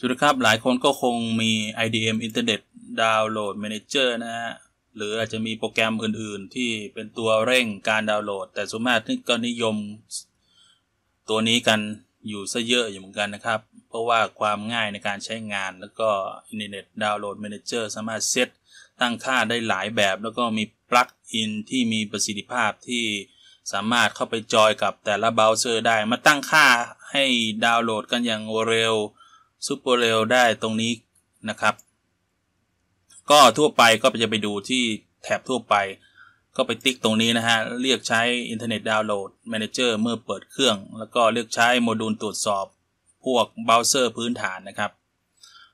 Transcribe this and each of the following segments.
สวัสดีครับหลายคนก็คงมี IDM Internet Download Manager นะฮะ หรืออาจจะมีโปรแกรมอื่นๆ ที่เป็นตัวเร่งการดาวน์โหลด แต่ส่วนมากก็นิยมตัวนี้กันอยู่ซะเยอะอยู่เหมือนกันนะครับ เพราะว่าความง่ายในการใช้งานแล้วก็ Internet Download Manager สามารถเซตตั้งค่าได้หลายแบบ แล้วก็มีปลั๊กอินที่มีประสิทธิภาพที่สามารถเข้าไปจอยกับแต่ละเบราว์เซอร์ได้มาตั้งค่าให้ดาวน์โหลดกันอย่างเร็วซูเปอร์เรลได้ตรงนี้นะครับ ก็ทั่วไปก็จะไปดูที่แถบทั่วไป ก็ไปติ๊กตรงนี้นะฮะ เรียกใช้อินเทอร์เน็ตดาวน์โหลดแมเนเจอร์เมื่อเปิดเครื่อง แล้วก็เลือกใช้โมดูลตรวจสอบพวกเบราว์เซอร์พื้นฐานนะครับ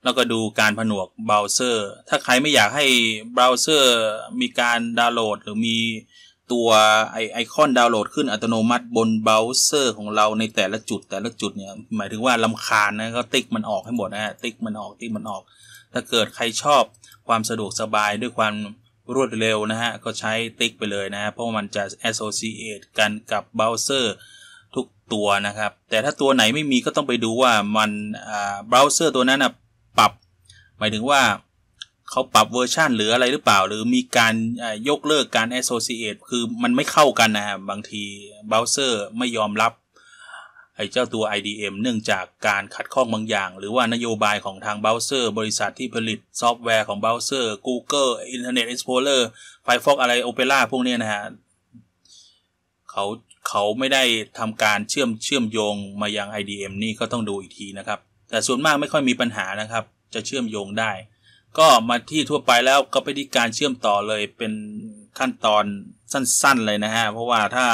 แล้วก็ดูการผนวกเบราว์เซอร์ถ้าใครไม่อยากให้เบราว์เซอร์มีการดาวน์โหลดหรือมีตัวไอไอคอนดาวน์โหลดขึ้นอัตโนมัติบนเบราว์เซอร์ ของเราในแต่ละจุดแต่ละจุดเนี่ยหมายถึงว่าลำคาญนะก็ติ๊กมันออก ให้หมดนะติ๊กมันออก ติ๊กมันออก ถ้าเกิดใครชอบความสะดวกสบายด้วยความรวดเร็วนะฮะ ก็ใช้ติ๊กไปเลยนะเพราะมันจะ associate กันกับเบราว์เซอร์ทุกตัวนะครับ แต่ถ้าตัวไหนไม่มีก็ต้องไปดูว่ามันเบราว์เซอร์ตัวนั้นนะปรับหมายถึงว่าเขาปรับเวอร์ชันหรืออะไรหรือเปล่า หรือมีการยกเลิกการ associate คือมันไม่เข้ากันนะครับางทีเบราว์เซอร์ไม่ยอมรับไอ้เจ้าตัว IDM เนื่องจากการขัดข้องบางอย่าง หรือว่านโยบายของทางเบราว์เซอร์ บริษัทที่ผลิตซอฟต์แวร์ของเบราว์เซอร์ Google Internet Explorer Firefox อะไร Opera พวกนี้นะฮะเขาเขาไม่ได้ทำการเชื่อมเชื่อมโยงมายัง IDM นี่ก็ต้องดูอีกทีนะครับ แต่ส่วนมากไม่ค่อยมีปัญหานะครับ จะเชื่อมโยงได้ก็มาที่ทั่วไปแล้วก็ไปที่การเชื่อมต่อเลยเป็นขั้นตอนสั้น ๆ เลยนะฮะ เพราะว่าถ้า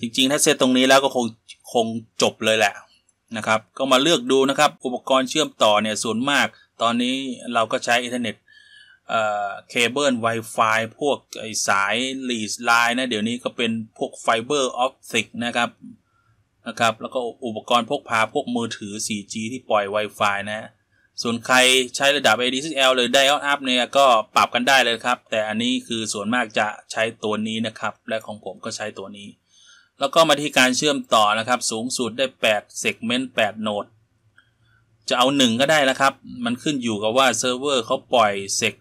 จริง ๆ ถ้าเสร็จตรงนี้แล้วก็คงคงจบเลยแหละนะครับก็มาเลือกดูนะครับอุปกรณ์เชื่อมต่อเนี่ยส่วนมาก ตอนนี้เราก็ใช้อินเทอร์เน็ตเคเบิล Wi-Fi พวกสายลีสไลน์นะเดี๋ยวนี้ก็เป็นพวกไฟเบอร์ออปติกนะครับนะครับ แล้วก็อุปกรณ์พกพาพวกมือถือ 4G ที่ปล่อย Wi-Fi นะส่วนใครใช้ระดับ ADCL หรือ Dial Up เนี่ยก็ปรับกันได้เลยครับ แต่อันนี้คือส่วนมากจะใช้ตัวนี้นะครับ และของผมก็ใช้ตัวนี้ แล้วก็มาที่การเชื่อมต่อนะครับสูงสุดได้ 8 เซกเมนต์ 8โนดจะเอา 1 ก็ได้แล้วครับ มันขึ้นอยู่กับว่าเซิร์ฟเวอร์เขาปล่อยเซก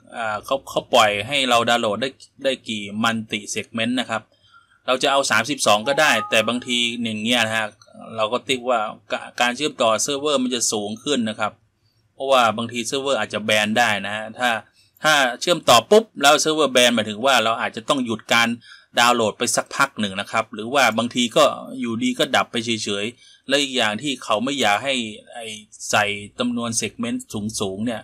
เขาเขาปล่อยให้เราดาวน์โหลดได้ได้กี่มันติเซกเมนต์นะครับ เราจะเอา 32 ก็ได้ แต่บางทีอย่างเงี้ยนะฮะเราก็ติ๊กว่าการเชื่อมต่อเซิร์ฟเวอร์มันจะสูงขึ้นนะครับเพราะว่าบางที เซิร์ฟเวอร์อาจจะแบนได้นะฮะถ้าถ้าเชื่อมต่อปุ๊บแล้ว เซิร์ฟเวอร์แบนหมายถึงว่าเราอาจจะต้องหยุดการดาวน์โหลดไปสักพักหนึ่งนะครับ หรือว่าบางทีก็อยู่ดีก็ดับไปเฉยๆและอีกอย่างที่เขาไม่อยากให้ไอใส่จำนวนเซกเมนต์สูงๆเนี่ย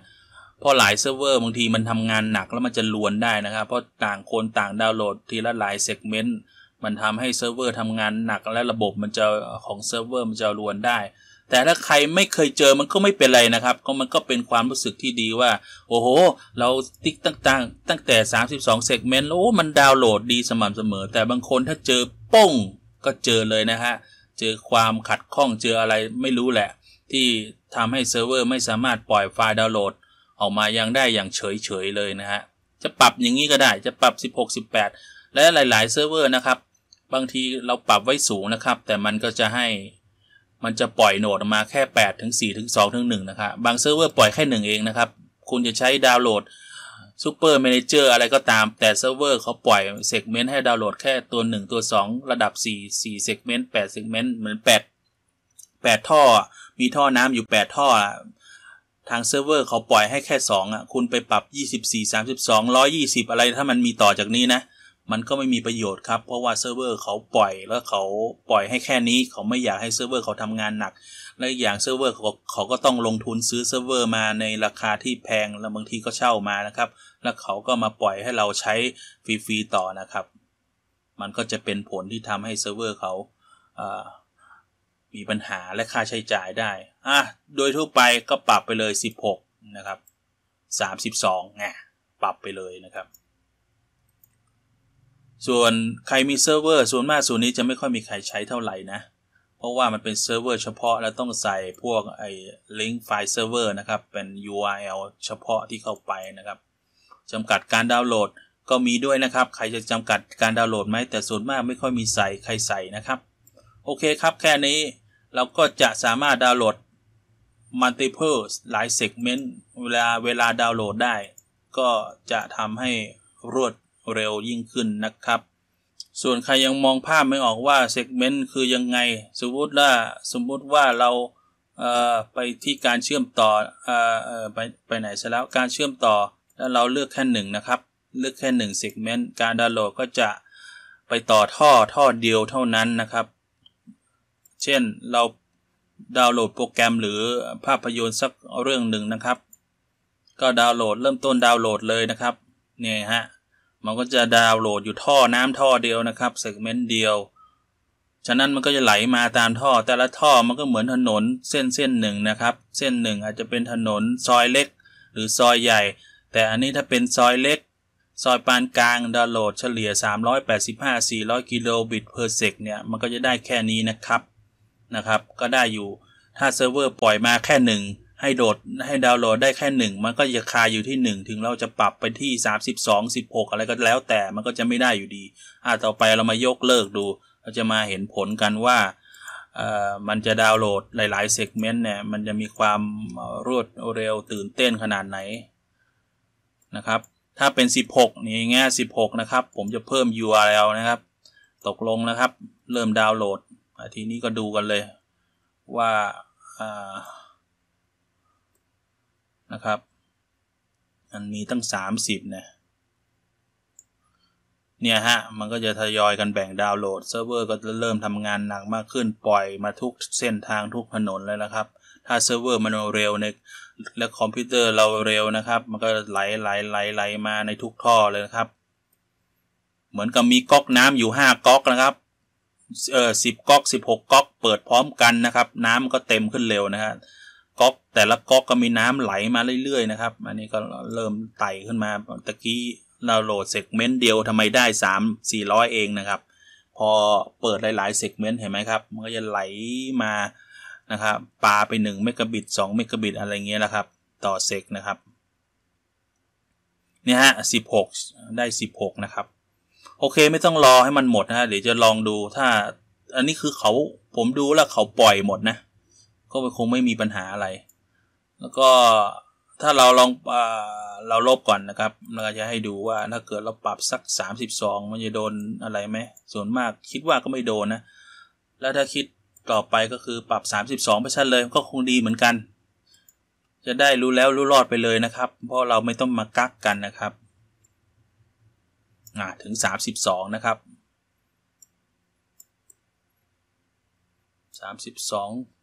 พอหลาย เซิร์ฟเวอร์บางทีมันทำงานหนักแล้วมันจะลวนได้นะครับ เพราะต่างคนต่างดาวน์โหลด ทีละหลายเซกเมนต์มันทำให้เซิร์ฟเวอร์ทำงานหนัก และระบบมันจะของเซิร์ฟเวอร์มันจะลวนได้แต่ถ้าใครไม่เคยเจอมันก็ไม่เป็นไรนะครับ ก็มันก็เป็นความรู้สึกที่ดีว่าโอ้โหเราติ๊กตั้งๆ ตั้งแต่ 32 เซกเมนต์โอ้มันดาวน์โหลดดีสม่ำเสมอ แต่บางคนถ้าเจอป้งก็เจอเลยนะฮะเจอความขัดข้องเจออะไรไม่รู้แหละ ที่ทำให้เซิร์ฟเวอร์ไม่สามารถปล่อยไฟล์ดาวน์โหลด ออกมายังได้อย่างเฉยๆเลยนะฮะจะปรับอย่างนี้ก็ได้จะปรับ 16 18 และหลายๆเซิร์ฟเวอร์นะครับ บางทีเราปรับไว้สูงนะครับ แต่มันก็จะให้มันจะปล่อยโหนดออกมาแค่ 8 ถึง 4 ถึง 2 ถึง 1 นะครับบางเซิร์ฟเวอร์ปล่อยแค่ 1 เองนะครับ คุณจะใช้ดาวน์โหลดซ Super m a เ a g เจอะไรก็ตาม แต่เซิร์ฟเวอร์เขาปล่อยเซกเมนต์ให้ดาวน์โหลดแค่ตัว 1 ตัว 2 ระดับ 4 4 เซกเมนต์ 8 เซกเมนต์ เหมือน 8 8 ท่อ มีท่อน้ำอยู่ 8 ท่อ ทางเซิร์ฟเวอร์เขาปล่อยให้แค่2อ่ะคุณไปปรับ 24 32 120 อะไรถ้ามันมีต่อจากนี้นะมันก็ไม่มีประโยชน์ครับ เพราะว่า เซิร์ฟเวอร์เขาปล่อยแล้วเขาปล่อยให้แค่นี้ เขาไม่อยากให้เซิร์ฟเวอร์เขาทำงานหนัก และอย่างเซิร์ฟเวอร์เขาเขาก็ต้องลงทุนซื้อเซิร์ฟเวอร์มาในราคาที่แพง แล้วบางทีก็เช่ามานะครับ แล้วเขาก็มาปล่อยให้เราใช้ฟรีๆต่อนะครับ มันก็จะเป็นผลที่ทำให้เซิร์ฟเวอร์เขามีปัญหาและค่าใช้จ่ายได้ อ่ะ โดยทั่วไปก็ปรับไปเลย 16 นะครับ 32ไงปรับไปเลยนะครับส่วนใครมีเซิร์ฟเวอร์ส่วนมากส่วนนี้จะไม่ค่อยมีใครใช้เท่าไหร่นะ เพราะว่ามันเป็นเซิร์ฟเวอร์เฉพาะแล้วต้องใส่พวกไอ้ลิงก์ไฟล์เซิร์ฟเวอร์นะครับ เป็น URL เฉพาะที่เข้าไปนะครับจำกัดการดาวน์โหลดก็มีด้วยนะครับ ใครจะจำกัดการดาวน์โหลดไหมแต่ส่วนมากไม่ค่อยมีใส่ใครใส่นะครับ โอเคครับแค่นี้เราก็จะสามารถดาวน์โหลด multiple หลาย segment เวลาเวลาดาวน์โหลดได้ ก็จะทำให้รวดเร็วยิ่งขึ้นนะครับ ส่วนใครยังมองภาพไม่ออกว่าเซกเมนต์คือยังไง สมมติว่า สมมติว่าเราไปที่การเชื่อมต่ออไปไปไหนซะแล้ว การเชื่อมต่อ แล้ว เราเลือก แค่หนึ่งนะครับ เลือก แค่หนึ่งเซกเมนต์ การดาวน์โหลดก็จะไปต่อท่อ ท่อ เดียวเท่านั้นนะครับ เช่นเราดาวน์โหลดโปรแกรมหรือภาพยนตร์สักเรื่องหนึ่งนะครับ ก็ดาวน์โหลดเริ่มต้นดาวน์โหลดเลยนะครับเนี่ยฮะมันก็จะดาวน์โหลดอยู่ท่อน้ำท่อเดียวนะครับเซกเมนต์เดียว ฉะนั้นมันก็จะไหลมาตามท่อ แต่ละท่อมันก็เหมือนถนนเส้นเส้นหนึ่งนะครับ เส้นหนึ่งอาจจะเป็นถนนซอยเล็ก หรือซอยใหญ่ แต่อันนี้ถ้าเป็นซอยเล็ก ซอยปานกลางดาวน์โหลดเฉลี่ย 385-400 กิโลบิตเพอร์เซกเนี่ยมันก็จะได้แค่นี้นะครับนะครับก็ได้อยู่ถ้าเซิร์ฟเวอร์ปล่อยมาแค่หนึ่งให้โดดให้ดาวน์โหลดได้แค่หนึ่งมันก็จะคาอยู่ที่หนึ่งถึงเราจะปรับไปที่สามสิบสองสิบหกอะไรก็แล้วแต่มันก็จะไม่ได้อยู่ดีอ่าต่อไปเรามายกเลิกดูเราจะมาเห็นผลกันว่าเอ่อมันจะดาวน์โหลดหลายๆเซกเมนต์เนี่ย มันจะมีความรวดเร็วตื่นเต้นขนาดไหนนะครับ ถ้าเป็น 16 นี่ง่าย16 นะครับผมจะเพิ่ม URL นะครับตกลงนะครับ เริ่มดาวน์โหลด ทีนี้ก็ดูกันเลยว่าอ่านะครับมันมีตั้ง 30นะเนี่ยฮะ มันก็จะทยอยกันแบ่งดาวน์โหลดเซิร์ฟเวอร์ก็เริ่มทำงานหนักมากขึ้นปล่อยมาทุกเส้นทางทุกถนนเลยนะครับ ถ้าเซิร์ฟเวอร์มันเร็วในและคอมพิวเตอร์เราเร็วนะครับ มันก็ไหลไหลไหลไหลมาในทุกท่อเลยนะครับ เหมือนกับมีก๊อกน้ำอยู่ 5 ก๊อกนะครับ เออสิบก๊อก 16 ก๊อกเปิดพร้อมกันนะครับ น้ำก็เต็มขึ้นเร็วนะครับก๊อกแต่ละก๊อกก็มีน้ำไหลมาเรื่อยๆนะครับ อันนี้ก็เริ่มไต่ขึ้นมาตะกี้เราโหลดเซกเมนต์เดียวทำไมได้ 3 400 เองนะครับ พอเปิดหลายๆเซกเมนต์เห็นไหมครับ มันก็จะไหลมานะครับปาไป1เมกะบิต2เมกะบิตอะไรเงี้ยนะครับ ต่อเซกนะครับเนี่ยฮะ 16 ได้ 16 นะครับ โอเคไม่ต้องรอให้มันหมดนะฮะเดี๋ยวจะลองดูถ้าอันนี้คือเขาผมดูแล้วเขาปล่อยหมดนะก็คงไม่มีปัญหาอะไร แล้วก็ถ้าเราลองอเราลบก่อนนะครับเราจะให้ดูว่าถ้าเกิดเราปรับสัก 32 มันจะโดนอะไรไหมส่วนมากคิดว่าก็ไม่โดนนะ แล้วถ้าคิดต่อไปก็คือปรับ 32ไปชันเลยก็คงดีเหมือนกัน จะได้รู้แล้วรู้รอดไปเลยนะครับ เพราะเราไม่ต้องมากักกันนะครับ ถึง 32 นะครับ 32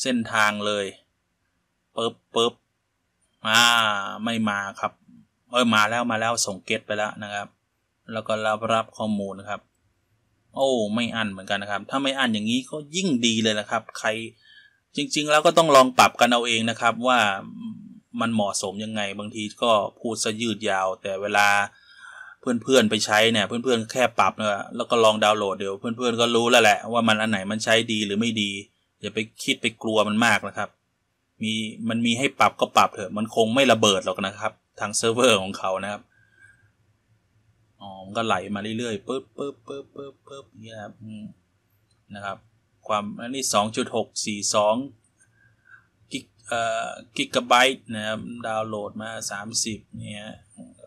เส้นทางเลยปึ๊บปึ๊บอ่าไม่มาครับเออมาแล้วมาแล้วส่งเกตไปแล้วนะครับ แล้วก็รับรับข้อมูลนะครับ โอ้ไม่อันเหมือนกันนะครับ ถ้าไม่อันอย่างนี้ก็ยิ่งดีเลยนะครับ ใครจริงๆ แล้วก็ต้องลองปรับกันเอาเองนะครับ ว่ามันเหมาะสมยังไง บางทีก็พูดซะยืดยาว แต่เวลาเพื่อนๆไปใช้เนี่ยเพื่อนๆแค่ปรับนะแล้วก็ลองดาวน์โหลดเดี๋ยว เพื่อนๆก็รู้แล้วแหละว่ามันอันไหนมันใช้ดีหรือไม่ดีอย่าไปคิดไปกลัวมันมากนะครับ มี มันมีให้ปรับก็ปรับเถอะ มันคงไม่ระเบิดหรอกนะครับ ทางเซิร์ฟเวอร์ของเขานะครับ อ๋อ มันก็ไหลมาเรื่อยๆปึ๊บปึ๊บปึ๊บปึ๊บปึ๊บนี่ครับ นะครับ ความอันนี้สองจุดหกสี่สองกิกเอ่อกิกะไบต์นะครับ ดาวน์โหลดมาสามสิบเนี่ย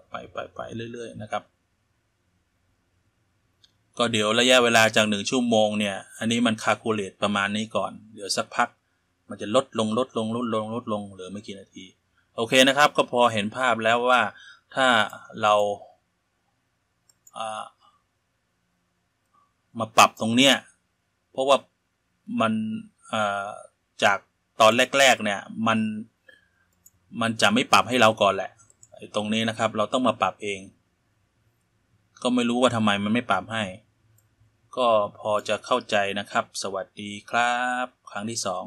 ไปไปไปเรื่อย ๆนะครับก็เดี๋ยวระยะเวลาจากหนึ่งชั่วโมงเนี่ย อันนี้มันคาคูลเลตประมาณนี้ก่อน เดี๋ยวสักพักมันจะลดลงลดลงลดลงลดลงเหลือไม่กี่นาทีโอเคนะครับก็พอเห็นภาพแล้วว่าถ้าเราามาปรับตรงเนี้ยเพราะว่ามันจากตอนแรก ๆ เนี่ยมันมันจะไม่ปรับให้เราก่อนแหละตรงนี้นะครับเราต้องมาปรับเอง ก็ไม่รู้ว่าทำไมมันไม่ปรับให้ก็พอจะเข้าใจนะครับ สวัสดีครับ ครั้งที่สอง